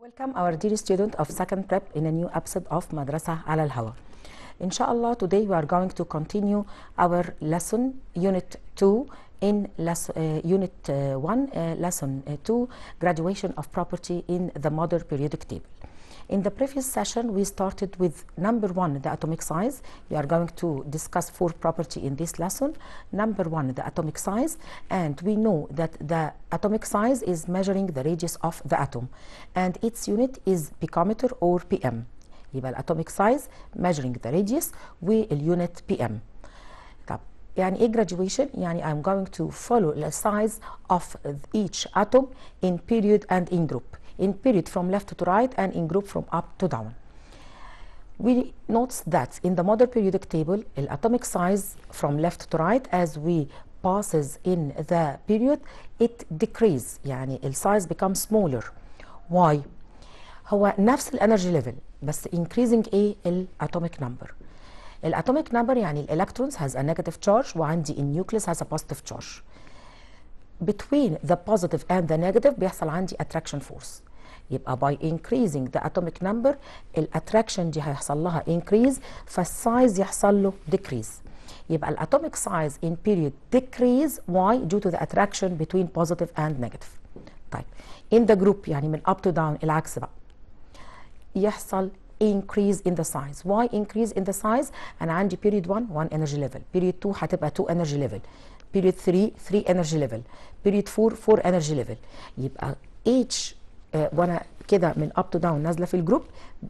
Welcome our dear student of second prep in a new episode of Madrasa Al Hawa. Inshallah, today we are going to continue our lesson unit 2 in lesson, uh, unit uh, 1, uh, lesson uh, 2, graduation of property in the modern periodic table. In the previous session, we started with number one, the atomic size. We are going to discuss four property in this lesson. Number one, the atomic size. And we know that the atomic size is measuring the radius of the atom. And its unit is picometer or PM. يبقى الاتوميك سايز measuring the radius واليونت بي ام طب يعني ايه graduation يعني I'm going to follow the size of each atom in period and in group in period from left to right and in group from up to down. We note that in the model periodic table, the atomic size from left to right as we passes in the period it decreases. يعني size becomes smaller. Why? هو نفس energy level, بس increasing atomic number. The atomic number يعني electrons has a negative charge وعندي nucleus has a positive charge. Between the positive and the negative بيحصل عندي attraction force. يبقى by increasing the atomic number الاتراكشن دي هيحصل لها increase فالسايز يحصل له decrease يبقى الاتوميك سايز in period decrease why due to the attraction between positive and negative طيب in the group يعني من up to down العكس بقى يحصل increase in the size why increase in the size انا عندي period 1 1 energy level period 2 هتبقى 2 energy level period 3 3 energy level period 4 4 energy level يبقى each وانا كده من اب تو داون نازله في الجروب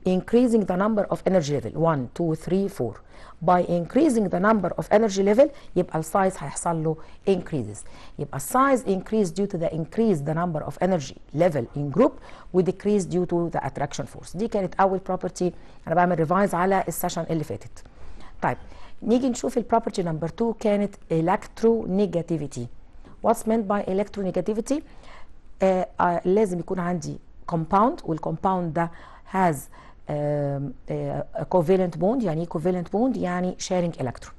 increasing the number of energy level 1 2 3 4 by increasing the number of energy level يبقى السايز هيحصل له increases يبقى السايز increase due to the increase the number of energy level in group with decrease due to the attraction force دي كانت اول property انا بعمل ريفايز على السيشن اللي فاتت طيب نيجي نشوف البروبرتي نمبر 2 كانت electronegativity what's meant by electronegativity آه، آه، لازم يكون عندي كومباوند والكومباوند ده هاز كوفالنت بوند يعني ايه كوفالنت بوند يعني شيرنج الكترون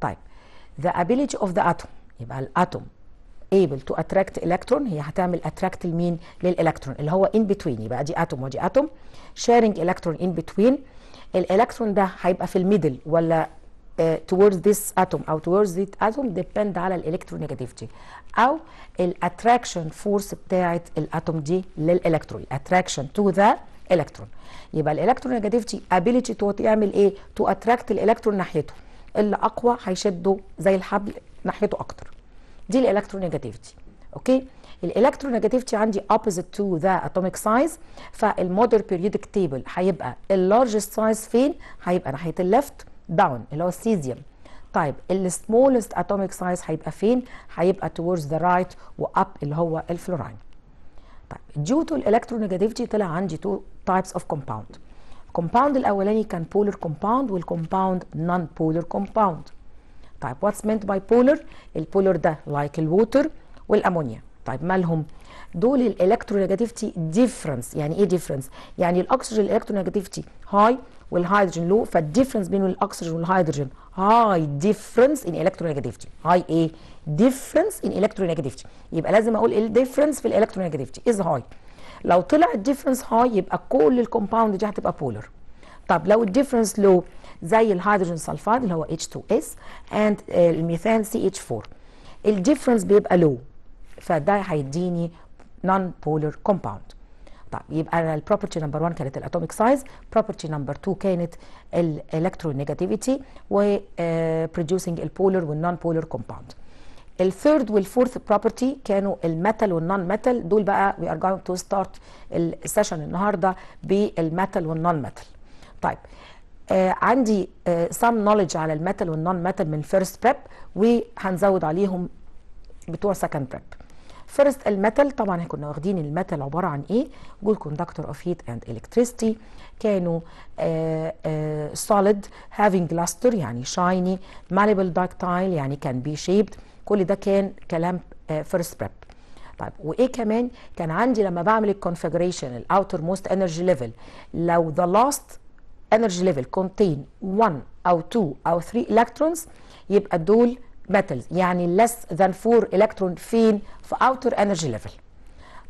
طيب the ability of the atom يبقى الاتوم able to attract electron هي هتعمل attract لمين للالكترون اللي هو in between يبقى دي اتوم ودي اتوم sharing electron in between الالكترون ده هيبقى في الميدل ولا آه، towards this atom او towards this atom depend على الالكترونيجاتيفتي او الاتراكشن فورس بتاعه الاتوم دي للالكترون attraction to the electron يبقى الالكترونيجاتيفتي ability to يعمل ايه to attract الالكترون ناحيته اللي اقوى هيشده زي الحبل ناحيته اكتر دي الالكترونيجاتيفتي اوكي الالكترونيجاتيفتي عندي opposite to the atomic size فالمودر periodic table هيبقى اللارجست سايز فين هيبقى ناحيه left داون اللي هو السيزيوم طيب السمولست اتوميك سايز هيبقى فين هيبقى توورز ذا رايت واب اللي هو الفلوراين طيب ديو تو الالكترونيجاتيفيتي طلع عندي تو تايبس اوف كومباوند الكومباوند الاولاني كان بولر كومباوند والكومباوند نون بولر كومباوند طيب واتس مينت باي بولر البولر ده لايك الووتر والامونيا طيب مالهم دول الالكترونيجاتيفيتي ديفرنس يعني ايه ديفرنس يعني الاكسجين الالكترونيجاتيفيتي هاي والهيدروجين لو فالديفرنس بين الاكسجين والهيدروجين هاي ديفرنس ان الكترونيجاتيفيتي هاي ايه ديفرنس ان الكترونيجاتيفيتي يبقى لازم اقول الديفرنس في الالكترونيجاتيفيتي از هاي لو طلع الديفرنس هاي يبقى كل الكومباوند دي هتبقى بولر طب لو الديفرنس لو زي الهيدروجين سلفايد اللي هو H2S اند الميثان CH4 الديفرنس بيبقى لو فده هيديني نون بولر كومباوند طيب يبقى البروبرتي نمبر 1 كانت الاتوميك سايز بروبرتي نمبر 2 كانت الالكترونيجاتيفيتي وبروديوسنج البولر والنون بولر كومباوند الثيرد والفورث بروبرتي كانوا الميتال والنون ميتال دول بقى وي ار جوينج تو ستارت السيشن النهارده بالميتال والنون ميتال طيب آه عندي سام آه نوليدج على الميتال والنون ميتال من فيرست بريب وهنزود عليهم بتوع سكند بريب فيرست المتل طبعا كنا واخدين المتل عباره عن ايه جول كوندكتور اوف هيت اند الكتريستي كانوا سوليد هافينج جلاستر يعني شايني ماليبل داكتايل يعني كان بي شيبد كل ده كان كلام فيرست آه، بريب طيب وايه كمان كان عندي لما بعمل الكونفجريشن الاوتر موست انرجي ليفل لو ذا لاست انرجي ليفل كونتين 1 او 2 او 3 الكترونز يبقى دول metals يعني less than 4 electron فين في outer energy level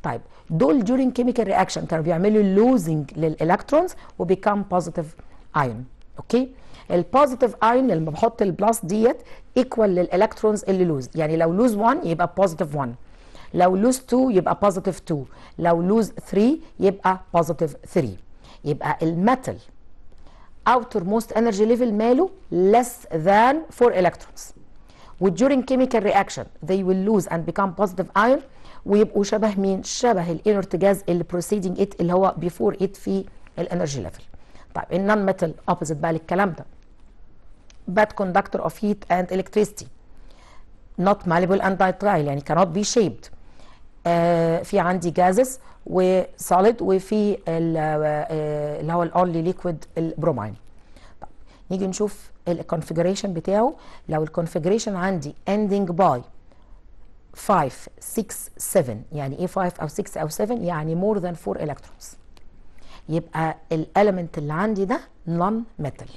طيب دول during chemical reaction كانوا بيعملوا losing للالكترونز وبيكام بوزيتيف ايون اوكي البوزيتيف ايون لما بحط البلس ديت ايكوال للالكترونز اللي لوز يعني لو لوز 1 يبقى بوزيتيف 1 لو لوز 2 يبقى بوزيتيف 2 لو لوز 3 يبقى بوزيتيف 3 يبقى الميتال اوتر موست انرجي ليفل ماله less than 4 electrons وduring chemical reaction they will lose and become positive ion ويبقوا شبه مين شبه الانرت جاز اللي proceeding it اللي هو before it في الانرجي ليفل طيب النون ميتال opposite بقى للكلام ده bad conductor of heat and electricity not malleable and ductile يعني cannot be shaped آه في عندي gases وسوليد وفي اللي هو الاونلي ليكويد البرومين طيب نيجي نشوف الكونفجريشن بتاعه لو الكونفجريشن عندي ending by 5 6 7 يعني ايه 5 او 6 او 7 يعني مور ذان 4 الكترونز يبقى الاليمنت اللي عندي ده نون ميتال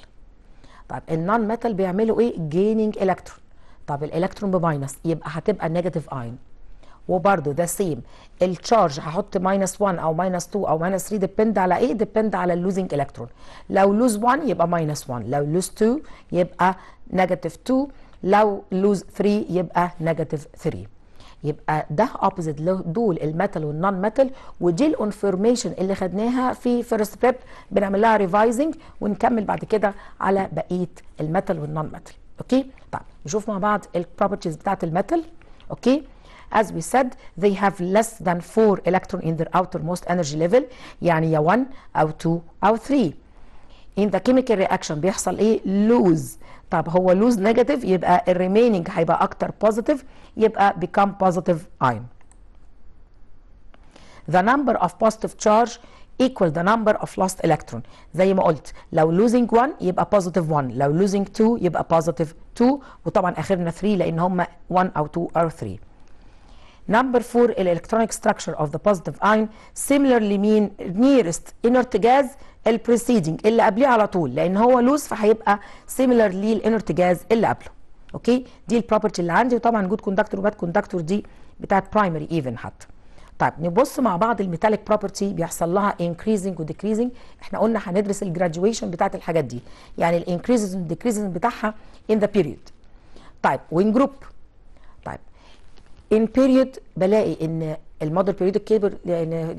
طب النون ميتال بيعملوا ايه جيننج الكترون طب الالكترون بماينس يبقى هتبقى نيجاتيف اين وبرده ده سيم التشارج هحط ماينس 1 او ماينس 2 او ماينس 3 ديبند على ايه ديبند على اللوزنج الكترون لو لوز 1 يبقى ماينس 1 لو لوز 2 يبقى نيجاتيف 2 لو لوز 3 يبقى نيجاتيف 3 يبقى ده اوبوزيت دول الميتال والنون ميتال ودي الانفورميشن اللي خدناها في فيرست بريب بنعمل لها ريفايزنج ونكمل بعد كده على بقيه الميتال والنون ميتال اوكي طيب نشوف مع بعض البروبرتيز بتاعه الميتال اوكي as we said they have less than 4 electron in their outermost energy level يعني يا 1 أو 2 أو 3 in the chemical reaction بيحصل ايه lose طب هو lose negative يبقى remaining هيبقى اكتر positive يبقى become positive ion the number of positive charge equal the number of lost electron زي ما قلت لو losing 1 يبقى positive 1 لو losing 2 يبقى positive 2 وطبعا اخرنا 3 لان هم 1 او 2 او 3 Number فور electronic structure of the positive ion similarly mean nearest inert gas البريسيدنج اللي قبليه على طول لان هو لوز فهيبقى سيميلر ليه الانرت جاز اللي قبله اوكي دي البروبرتي اللي عندي وطبعا جود كوندكتور وباد كوندكتور دي بتاعت برايمري ايفن حتى طيب نبص مع بعض الميتاليك بروبرتي بيحصل لها انكريزنج وديكريزنج احنا قلنا هندرس الجراديويشن بتاعت الحاجات دي يعني الانكريزز والديكريزنج بتاعها ان ذا بيريود طيب وين جروب ان بيريود بلاقي ان الموديل بيريود الكبر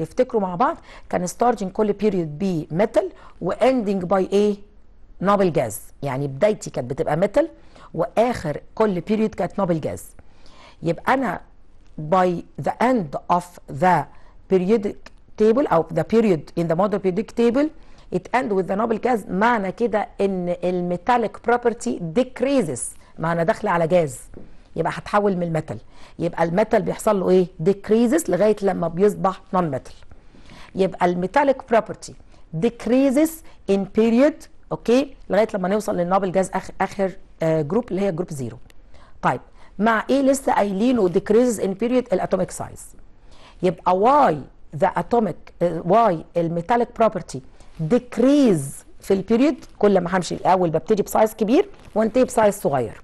نفتكره مع بعض كان ستارتنج كل بيريود بي ميتال واندنج باي ايه نوبل جاز يعني بدايتي كانت بتبقى ميتال واخر كل بيريود كانت نوبل جاز يبقى انا باي ذا اند اوف ذا بيريود تيبل او ذا بيريود ان ذا مودر بيريود تيبل it end with the noble جاز معنى كده ان الميتاليك بروبرتي decreases معنى داخله على جاز يبقى هتحول من المتل يبقى المتل بيحصل له ايه ديكريزز لغايه لما بيصبح نون ميتال يبقى الميتاليك بروبرتي ديكريزز ان بيريد اوكي لغايه لما نوصل للنابل جاز اخر اخر آه جروب اللي هي جروب زيرو طيب مع ايه لسه قايلينه ديكريزز ان بيريد الاتوميك سايز يبقى واي ذا اتوميك واي الميتاليك بروبرتي ديكريز في البيريد كل ما همشي الاول ببتدي بسايز كبير وانتهي بسايز صغير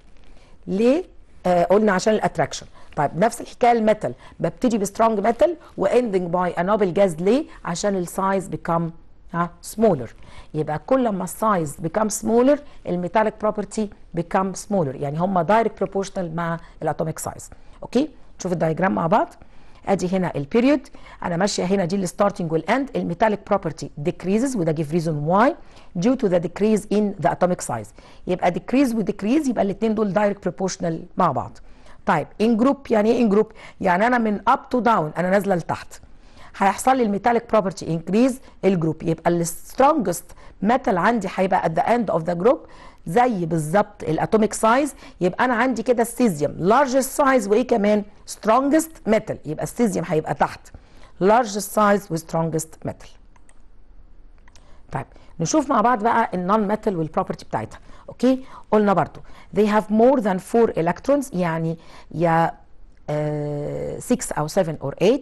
ليه آه قلنا عشان الاتراكشن طيب نفس الحكايه الميتال ببتدي بسترونج ميتال واندنج باي انوبل جاز ليه عشان السايز بيكم ها سمولر يبقى كل ما السايز بيكم سمولر الميتاليك بروبرتي بيكم سمولر يعني هم دايركت بروبورشنال مع الاتوميك سايز اوكي نشوف الدايجرام مع بعض ادي هنا البيريود انا ماشيه هنا دي الستارتنج والاند الميتاليك بروبرتي ديكريزز وده جيف ريزون واي ديو تو ذا ديكريز ان ذا اتوميك سايز يبقى ديكريز وديكريز يبقى الاثنين دول دايركت بروبوشنال مع بعض طيب ان جروب يعني ايه ان جروب يعني انا من اب تو داون انا نازله لتحت هيحصل لي الميتاليك بروبرتي انكريز الجروب يبقى السترونجست ميتال عندي هيبقى ات ذا اند اوف ذا جروب زي بالظبط الاتوميك سايز يبقى انا عندي كده السيزيوم لارجست سايز وايه كمان سترونجست ميتال يبقى السيزيوم هيبقى تحت لارجست سايز وسترونجست ميتال طيب نشوف مع بعض بقى النون ميتال والبروبرتي بتاعتها اوكي قلنا برضو they have more than four electrons يعني يا 6 آه، او 7 or 8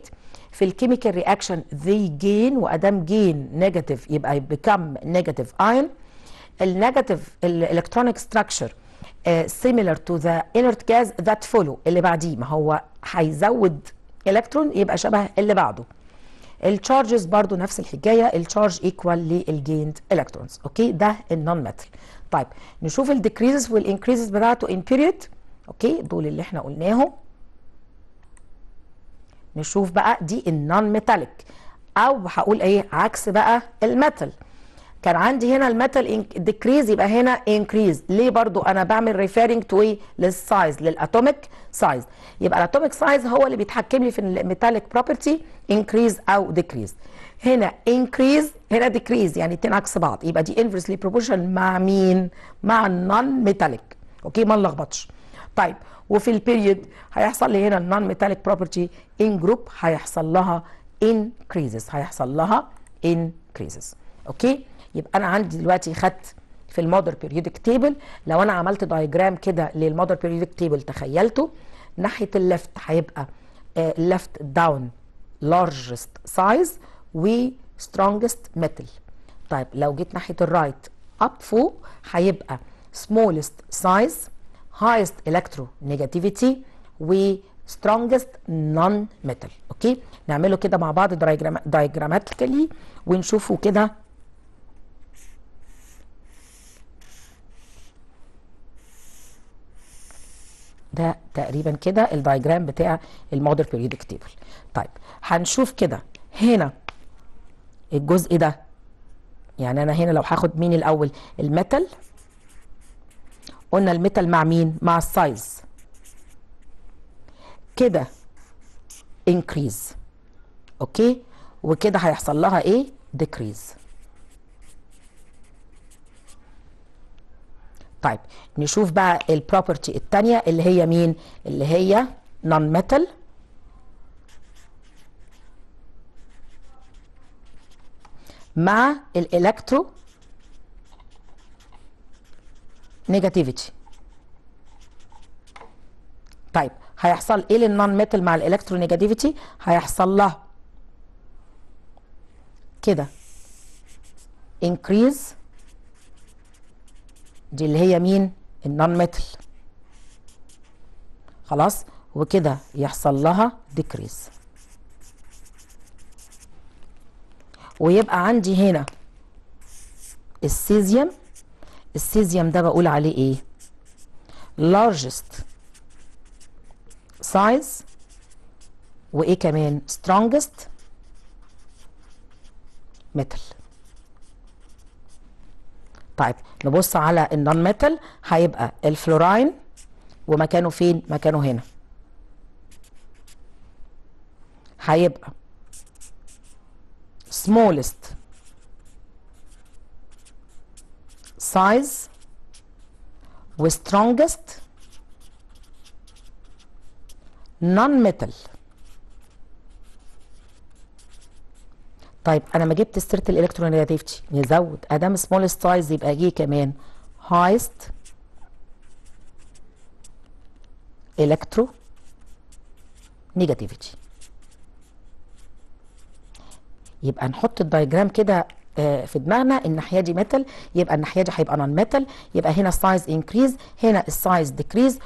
في الكيميكال رياكشن they gain وادام gain نيجاتيف يبقى become نيجاتيف ion النيجاتيف الالكترونيك ستراكشر سيميلر تو ذا انرت جاز ذات فولو اللي بعديه ما هو هيزود الكترون يبقى شبه اللي بعده التشارجز برضو نفس الحكايه التشارج ايكوال للجيند الكترونز اوكي ده النون ميتال طيب نشوف الديكريزز والانكريزز بتاعته ان بيريد اوكي دول اللي احنا قلناهم نشوف بقى دي النون ميتاليك او هقول ايه عكس بقى الميتال كان عندي هنا الميتال ديكريز يبقى هنا انكريز ليه برضو انا بعمل ريفيرنج تو ايه للسايز للاتوميك سايز يبقى الاتوميك سايز هو اللي بيتحكم لي في الميتاليك بروبرتي انكريز او ديكريز هنا انكريز هنا ديكريز يعني اتنين عكس بعض يبقى دي انفرسلي بروبوشن مع مين مع النون ميتاليك اوكي ما نلخبطش طيب وفي البيريد هيحصل لي هنا النون ميتاليك بروبرتي ان جروب هيحصل لها انكريزز هيحصل لها انكريزز اوكي يبقى انا عندي دلوقتي خدت في المودر بيريودك تيبل لو انا عملت دايجرام كده للمودر بيريودك تيبل تخيلته ناحيه الليفت هيبقى ليفت داون لارجست سايز وسترونجست ميتال طيب لو جيت ناحيه الرايت اب فوق هيبقى سمولست سايز هايست الكترو نيجاتيفيتي وسترونجست نون ميتال اوكي نعمله كده مع بعض دايجراماتيكالي ونشوفه كده ده تقريبا كده الدايجرام بتاع المودر بيريودك تيبل طيب هنشوف كده هنا الجزء ده يعني انا هنا لو هاخد مين الاول الميتال قلنا الميتال مع مين مع السايز كده انكريز اوكي وكده هيحصل لها ايه ديكريز طيب نشوف بقى البروبرتي الثانيه اللي هي مين اللي هي نون ميتال مع الالكترو نيجاتيفيتي طيب هيحصل ايه للنون ميتال مع الالكترو نيجاتيفيتي هيحصل لها كده increase دي اللي هي مين النون ميتال خلاص وكده يحصل لها ديكريز ويبقى عندي هنا السيزيوم السيزيوم ده بقول عليه ايه largest size وايه كمان strongest metal طيب نبص على النون ميتال هيبقى الفلوراين ومكانه فين مكانه هنا هيبقى smallest size و strongest non metal طيب انا ما جبت سيره الالكترونيجاتيفيتي نزود ادام سمول سايز يبقى جه كمان هايست الكترو نيجاتيفيتي يبقى نحط الدايجرام كده آه، في دماغنا الناحيه دي ميتال يبقى الناحيه دي هيبقى نون ميتال يبقى هنا السايز انكريز هنا السايز ديكريز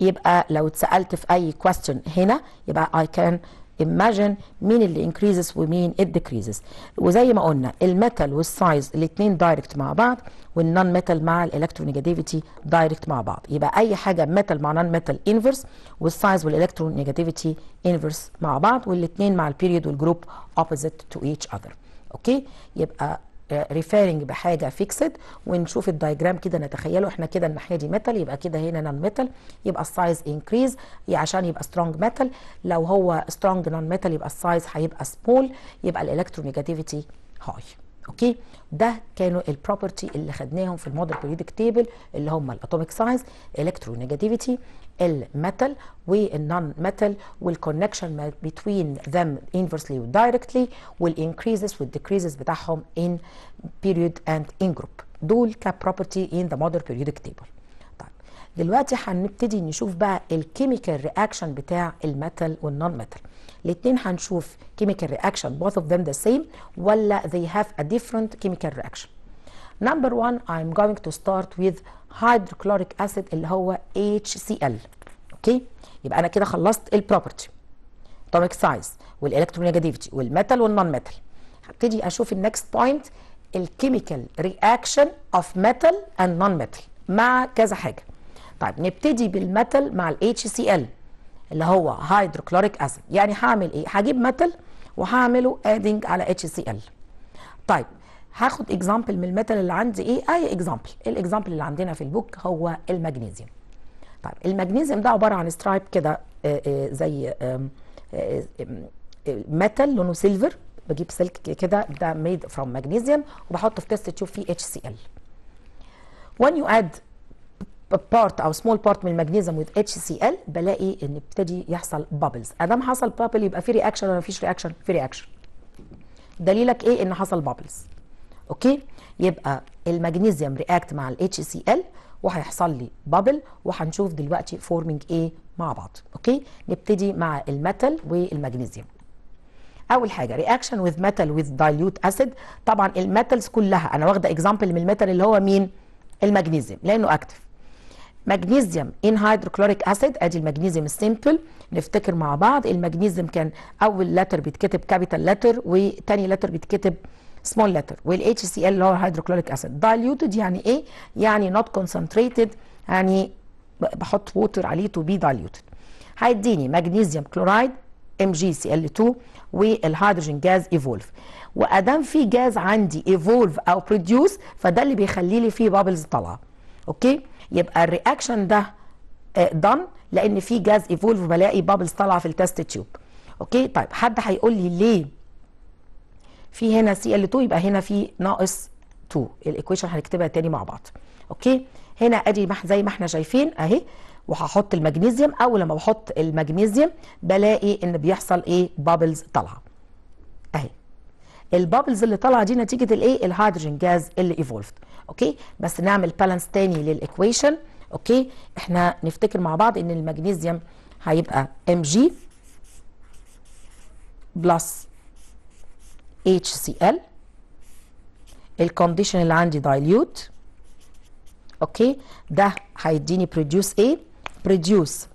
يبقى لو اتسالت في اي كويستشن هنا يبقى اي كان imagine مين اللي increases ومين it decreases وزي ما قلنا الميتال والسايز الاثنين دايركت مع بعض والنون ميتال مع الالكترونيجاتيفيتي دايركت مع بعض يبقى اي حاجه ميتال مع نون ميتال انفرس والسايز والالكترونيجاتيفيتي انفرس مع بعض والاثنين مع البيريود والجروب opposite to each other اوكي يبقى ريفيرنج بحاجه فيكسد ونشوف الدايجرام كده نتخيله احنا كده الناحيه دي ميتال يبقى كده هنا نون ميتال يبقى السايز انكريز عشان يبقى سترونج ميتال لو هو سترونج نون ميتال يبقى السايز هيبقى سمول يبقى الالكترونيجاتيفيتي هاي اوكي ده كانوا البروبرتي اللي خدناهم في الموديل بيريودك تيبل اللي هم الاتوميك سايز الكترونيجاتيفيتي الميتال والنون ميتال والكونكشن بين ذم inversely ودايركتلي والانكريزز والديكريزز بتاعهم in period and in group دول كبروبرتي in the model periodic table طيب دلوقتي هنبتدي نشوف بقى الكيميكال رياكشن بتاع الميتال والنون ميتال الاثنين هنشوف كيميكال رياكشن both of them the same ولا they have a different chemical reaction نمبر 1 I'm going to start with hydrochloric acid اللي هو HCl اوكي يبقى انا كده خلصت البروبرتي atomic size والالكترونيجاتيفيتي والميتال والنون ميتال هبتدي اشوف النكست بوينت الكيميكال رياكشن اوف ميتال اند نون ميتال مع كذا حاجه طيب نبتدي بالميتال مع ال HCl اللي هو هيدروكلوريك اسيد يعني هعمل ايه هجيب ميتال وهعمله ادنج على HCl طيب هاخد اكزامبل من الميتال اللي عندي ايه اي اكزامبل الاكزامبل اللي عندنا في البوك هو المغنيسيوم طيب المغنيسيوم ده عباره عن سترايب كده آه، آه، زي ميتال آه، لونه سيلفر بجيب سلك كده ده ميد فروم مغنيسيوم وبحطه في تيست تشوف فيه اتش سي ال وان يو اد بارت او سمول بارت من المغنيسيوم وذ اتش سي ال بلاقي ان ابتدي يحصل بابلز ادام حصل بابل يبقى في رياكشن ولا مفيش رياكشن في رياكشن دليلك ايه ان حصل بابلز اوكي يبقى المغنيسيوم رياكت مع ال HCl وهيحصل لي بابل وهنشوف دلوقتي فورمينج ايه مع بعض اوكي نبتدي مع الميتال والمغنيسيوم اول حاجه رياكشن وذ ميتال وذ دايلوت اسيد طبعا الميتالز كلها انا واخده اكزامبل من الميتال اللي هو مين المغنيسيوم لانه اكتف مغنيسيوم ان هيدروكلوريك اسيد ادي المغنيسيوم السيمبل نفتكر مع بعض المغنيسيوم كان اول لتر بيتكتب كابيتال لتر وتاني لتر بيتكتب سمول لتر والاتش سي ال اللي هو هيدروكلوريك اسيد دايلوتد يعني ايه يعني نوت كونسنتريتد يعني بحط ووتر عليه تو بي دايلوتد هيديني مغنيسيوم كلورايد ام جي سي ال 2 والهيدروجين جاز ايفولف وادام في جاز عندي ايفولف او بروديوس فده اللي بيخلي لي فيه بابلز طالعه اوكي يبقى الرياكشن ده دن آه، لان في جاز ايفولف بلاقي بابلز طالعه في التست تيوب اوكي طيب حد هيقول لي ليه في هنا سي ال 2 يبقى هنا في ناقص 2 الايكويشن هنكتبها تاني مع بعض اوكي هنا ادي زي ما احنا شايفين اهي وهحط المغنيسيوم اول لما بحط المغنيسيوم بلاقي ان بيحصل ايه بابلز طالعه اهي البابلز اللي طالعه دي نتيجه الايه الهيدروجين جاز اللي ايفولفد اوكي بس نعمل بالانس تاني للايكويشن اوكي احنا نفتكر مع بعض ان المغنيسيوم هيبقى ام جي بلس HCl الكونديشن اللي عندي دايليوت اوكي ده هيديني بروديوس ايه بروديوس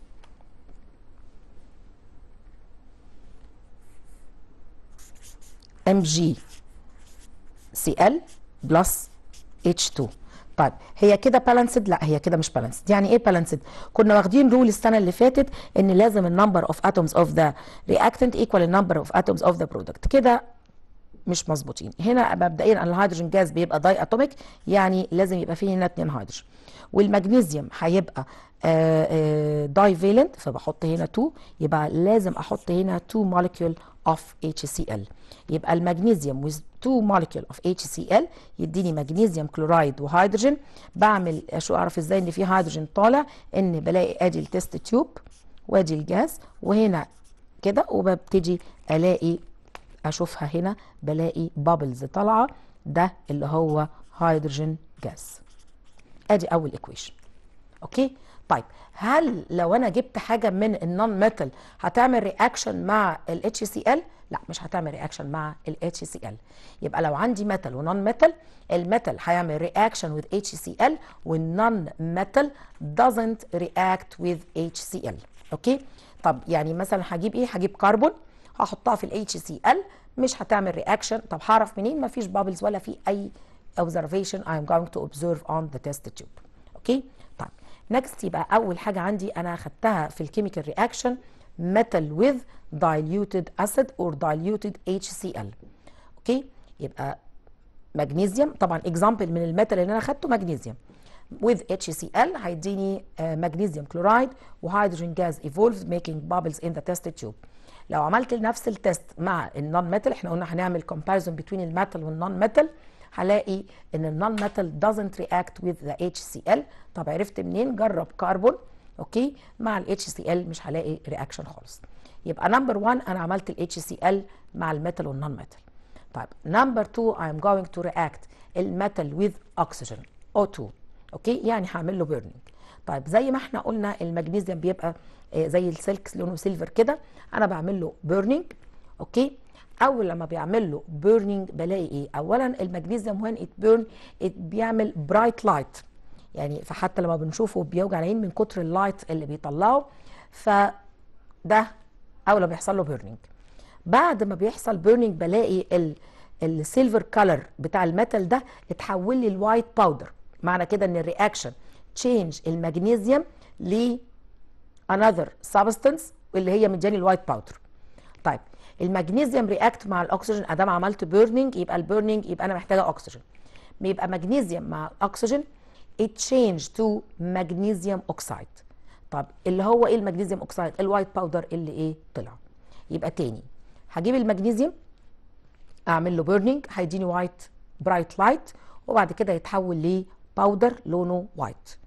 ام جي سي ال بلس اتش 2 طيب هي كده بالانسد لا هي كده مش بالانسد يعني ايه بالانسد كنا واخدين رول السنه اللي فاتت ان لازم النمبر اوف اتومز اوف ذا رياكتنت ايكوال النمبر اوف اتومز اوف ذا برودكت كده مش مظبوطين هنا مبدئيا الهيدروجين جاز بيبقى داي اتوميك يعني لازم يبقى فيه هنا اتنين هيدروجين والمغنيسيوم هيبقى داي آه، فيلنت آه، فبحط هنا 2 يبقى لازم احط هنا 2 مولكيول اوف اتش سي ال يبقى المغنيسيوم ويز 2 اتش سي ال يديني مغنيسيوم كلورايد وهيدروجين بعمل شو اعرف ازاي ان في هيدروجين طالع ان بلاقي ادي التست تيوب وادي الجاز وهنا كده وببتدي الاقي اشوفها هنا بلاقي بابلز طالعه ده اللي هو هيدروجين جاز ادي اول ايكويشن اوكي طيب هل لو انا جبت حاجه من النون ميتال هتعمل رياكشن مع الاتش سي ال لا مش هتعمل رياكشن مع الاتش سي ال يبقى لو عندي ميتال ونون ميتال الميتال هيعمل رياكشن اتش سي ال والنون ميتال doesn't react with ال اوكي طب يعني مثلا هجيب ايه هجيب كربون هحطها في الاتش سي ال مش هتعمل رياكشن طب هعرف منين مفيش بابلز ولا في اي observation I'm going تو اوبزرف اون ذا تيست tube اوكي طيب نكست يبقى اول حاجه عندي انا خدتها في الكيميكال رياكشن ويز دايلوتد اسيد اور دايلوتد اتش سي ال اوكي يبقى مغنيسيوم طبعا اكزامبل من الميتال اللي انا خدته مغنيسيوم with HCl هيديني مغنيسيوم كلورايد وهيدروجين جاز ايفولفد ميكينج بابلز ان ذا تيست تيوب لو عملت نفس التيست مع النون ميتال احنا قلنا هنعمل كومباريزون بين الميتال والنون ميتال هلاقي ان النون ميتال doesn't react with the HCl طب عرفت منين جرب كربون اوكي مع ال HCl مش هلاقي رياكشن خالص يبقى نمبر 1 انا عملت ال HCl مع الميتال والنون ميتال طيب نمبر 2 I'm going to react الميتال with oxygen O2 اوكي يعني هعمل له بيرنينج طيب زي ما احنا قلنا المغنيسيوم بيبقى آه، زي السلك لونه سيلفر كده انا بعمل له بيرنينج اوكي اول لما بيعمل له بيرنينج بلاقي ايه اولا المغنيسيوم وين ات بيرن بيعمل برايت لايت يعني فحتى لما بنشوفه بيوجع العين من كتر اللايت اللي بيطلعه فده اول ما بيحصل له بيرنينج بعد ما بيحصل بيرنينج بلاقي ال السيلفر كلر بتاع الميتال ده اتحول لي لوايت باودر معنى كده ان الرياكشن تشينج المغنيسيوم ل another substance اللي هي مدياني الوايت باودر طيب المغنيسيوم رياكت مع الاكسجين ادام عملت بيرنينج يبقى البيرنينج يبقى انا محتاجه اكسجين يبقى مغنيسيوم مع الاكسجين it change to magnesium oxide طب اللي هو ايه المغنيسيوم اوكسايد الوايت باودر اللي ايه طلع يبقى تاني هجيب المغنيسيوم اعمل له بيرنينج هيديني وايت برايت لايت وبعد كده يتحول لباودر لونه وايت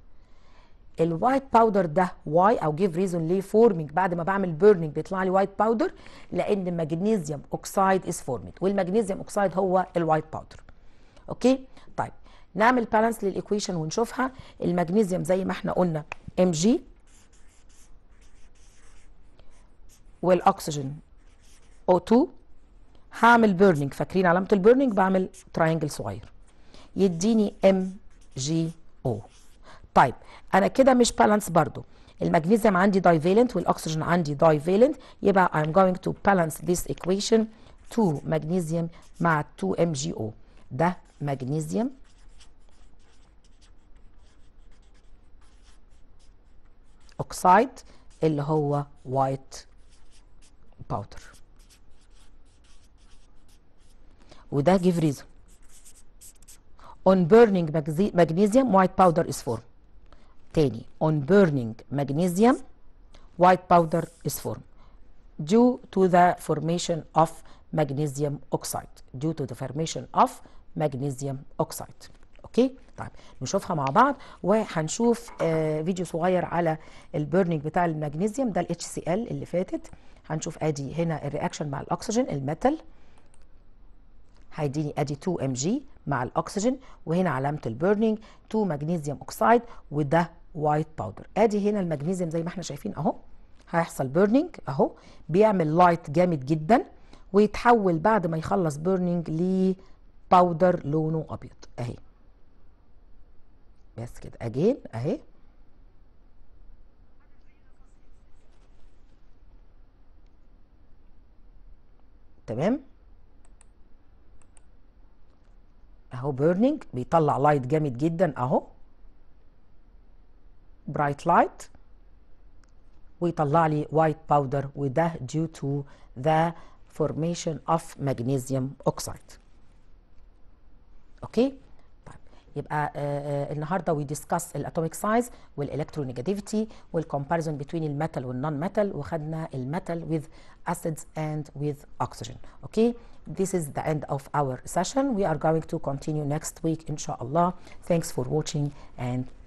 الوايت باودر ده واي او جيف ريزون ليه فورمينج بعد ما بعمل بيرنينج بيطلع لي وايت باودر لان المغنيزيوم اوكسايد از فورمد والمغنيزيوم اوكسايد هو الوايت باودر اوكي طيب نعمل بالانس للايكويشن ونشوفها المغنيزيوم زي ما احنا قلنا ام جي والاكسجين او 2 هعمل بيرنينج فاكرين علامه البيرنينج بعمل تراينجل صغير يديني ام جي او طيب انا كده مش بالانس برضو المغنيسيوم عندي divalent والاكسجين عندي divalent يبقى I'm going to balance this equation 2 magnesium مع 2 MgO ده magnesium اوكسايد اللي هو وايت باودر وده جيف ريزون on burning magnesium white powder is formed تاني on burning magnesium white powder is formed due to the formation of magnesium oxide due to the formation of magnesium oxide اوكي طيب نشوفها مع بعض وهنشوف آه فيديو صغير على البيرنينج بتاع المغنيسيوم ده الاتش سي ال اللي فاتت هنشوف ادي هنا الرياكشن مع الاكسجين الميتال هيديني ادي 2 ام جي مع الاكسجين وهنا علامه البيرنينج 2 مغنيسيوم اوكسايد وده وايت باودر ادي هنا المغنيزيوم زي ما احنا شايفين اهو هيحصل بيرنينج اهو بيعمل لايت جامد جدا ويتحول بعد ما يخلص بيرنينج لباودر لونه ابيض اهي بس كده اجين اهي تمام اهو بيرنينج بيطلع لايت جامد جدا اهو bright light ويطلع لي white powder وده due to the formation of magnesium oxide اوكي طيب يبقى آه النهارده we discuss الاتوميك سايز والالكترونيجاتيفيتي والكومباريزون بين الميتال والنون ميتال وخدنا metal with acids and with oxygen اوكي This is the end of our session. We are going to continue next week, inshallah. Thanks for watching and